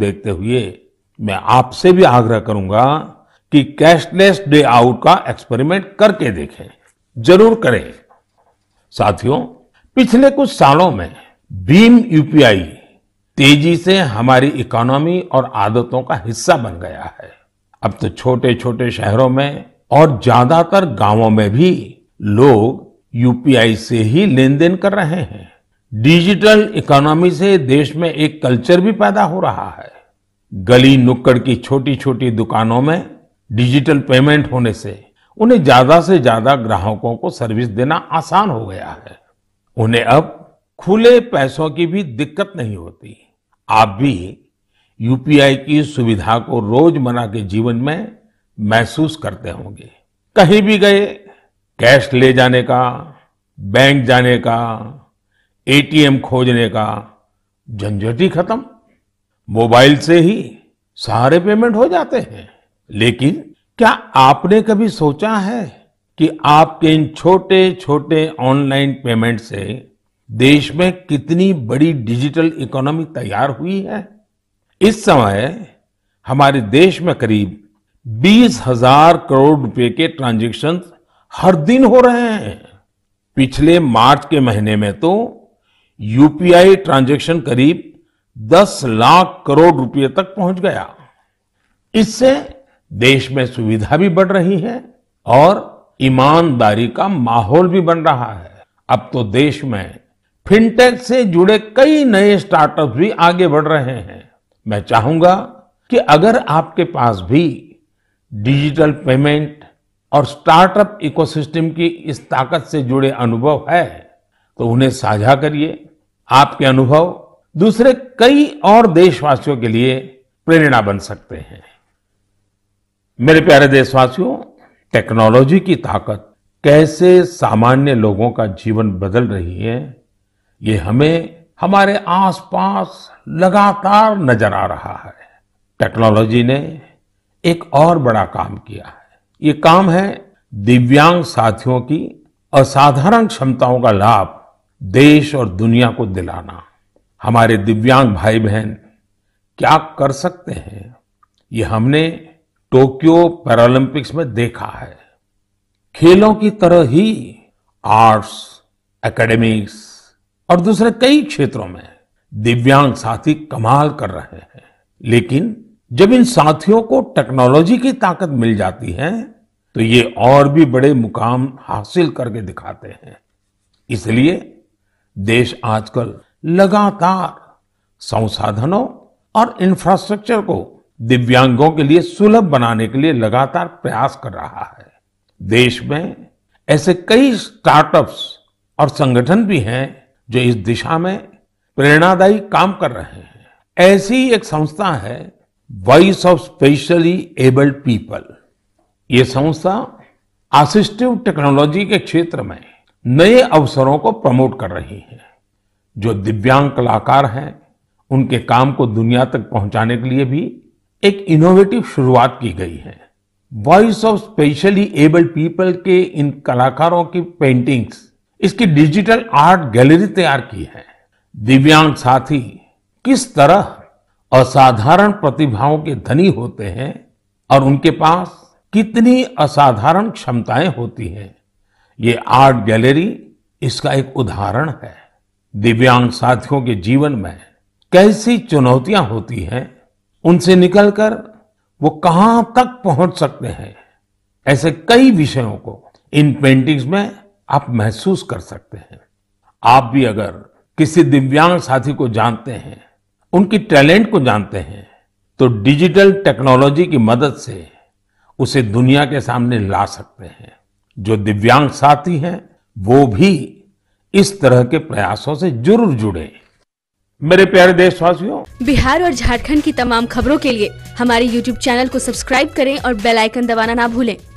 देखते हुए मैं आपसे भी आग्रह करूंगा कि कैशलेस डे आउट का एक्सपेरिमेंट करके देखें जरूर करें साथियों पिछले कुछ सालों में भीम यूपीआई तेजी से हमारी इकोनॉमी और आदतों का हिस्सा बन गया है अब तो छोटे छोटे शहरों में और ज्यादातर गांवों में भी लोग यूपीआई से ही लेन देन कर रहे हैं डिजिटल इकोनॉमी से देश में एक कल्चर भी पैदा हो रहा है गली नुक्कड़ की छोटी छोटी दुकानों में डिजिटल पेमेंट होने से उन्हें ज्यादा से ज्यादा ग्राहकों को सर्विस देना आसान हो गया है उन्हें अब खुले पैसों की भी दिक्कत नहीं होती आप भी यूपीआई की सुविधा को रोजमर्रा के जीवन में महसूस करते होंगे कहीं भी गए कैश ले जाने का बैंक जाने का एटीएम खोजने का झंझट ही खत्म मोबाइल से ही सारे पेमेंट हो जाते हैं लेकिन क्या आपने कभी सोचा है कि आपके इन छोटे छोटे ऑनलाइन पेमेंट से देश में कितनी बड़ी डिजिटल इकोनॉमी तैयार हुई है इस समय हमारे देश में करीब बीस हजार करोड़ रुपए के ट्रांजेक्शन हर दिन हो रहे हैं पिछले मार्च के महीने में तो यूपीआई ट्रांजैक्शन करीब 10 लाख करोड़ रुपए तक पहुंच गया इससे देश में सुविधा भी बढ़ रही है और ईमानदारी का माहौल भी बन रहा है अब तो देश में फिनटेक से जुड़े कई नए स्टार्टअप भी आगे बढ़ रहे हैं मैं चाहूंगा कि अगर आपके पास भी डिजिटल पेमेंट और स्टार्टअप इकोसिस्टम की इस ताकत से जुड़े अनुभव है तो उन्हें साझा करिए आपके अनुभव दूसरे कई और देशवासियों के लिए प्रेरणा बन सकते हैं मेरे प्यारे देशवासियों टेक्नोलॉजी की ताकत कैसे सामान्य लोगों का जीवन बदल रही है ये हमें हमारे आसपास लगातार नजर आ रहा है टेक्नोलॉजी ने एक और बड़ा काम किया है ये काम है दिव्यांग साथियों की असाधारण क्षमताओं का लाभ देश और दुनिया को दिलाना हमारे दिव्यांग भाई बहन क्या कर सकते हैं ये हमने टोक्यो पैरालंपिक्स में देखा है खेलों की तरह ही आर्ट्स एकेडमिक्स और दूसरे कई क्षेत्रों में दिव्यांग साथी कमाल कर रहे हैं लेकिन जब इन साथियों को टेक्नोलॉजी की ताकत मिल जाती है तो ये और भी बड़े मुकाम हासिल करके दिखाते हैं इसलिए देश आजकल लगातार संसाधनों और इंफ्रास्ट्रक्चर को दिव्यांगों के लिए सुलभ बनाने के लिए लगातार प्रयास कर रहा है देश में ऐसे कई स्टार्टअप्स और संगठन भी हैं जो इस दिशा में प्रेरणादायी काम कर रहे हैं ऐसी एक संस्था है voice of specially abled people ये संस्था असिस्टिव टेक्नोलॉजी के क्षेत्र में नए अवसरों को प्रमोट कर रही है जो दिव्यांग कलाकार हैं उनके काम को दुनिया तक पहुंचाने के लिए भी एक इनोवेटिव शुरुआत की गई है voice of specially abled people के इन कलाकारों की पेंटिंग्स इसकी डिजिटल आर्ट गैलरी तैयार की है दिव्यांग साथी किस तरह असाधारण प्रतिभाओं के धनी होते हैं और उनके पास कितनी असाधारण क्षमताएं होती हैं ये आर्ट गैलरी इसका एक उदाहरण है दिव्यांग साथियों के जीवन में कैसी चुनौतियां होती हैं उनसे निकलकर वो कहां तक पहुंच सकते हैं ऐसे कई विषयों को इन पेंटिंग्स में आप महसूस कर सकते हैं आप भी अगर किसी दिव्यांग साथी को जानते हैं उनकी टैलेंट को जानते हैं तो डिजिटल टेक्नोलॉजी की मदद से उसे दुनिया के सामने ला सकते हैं जो दिव्यांग साथी हैं वो भी इस तरह के प्रयासों से जरूर जुड़े मेरे प्यारे देशवासियों बिहार और झारखंड की तमाम खबरों के लिए हमारे YouTube चैनल को सब्सक्राइब करें और बेल आइकन दबाना ना भूलें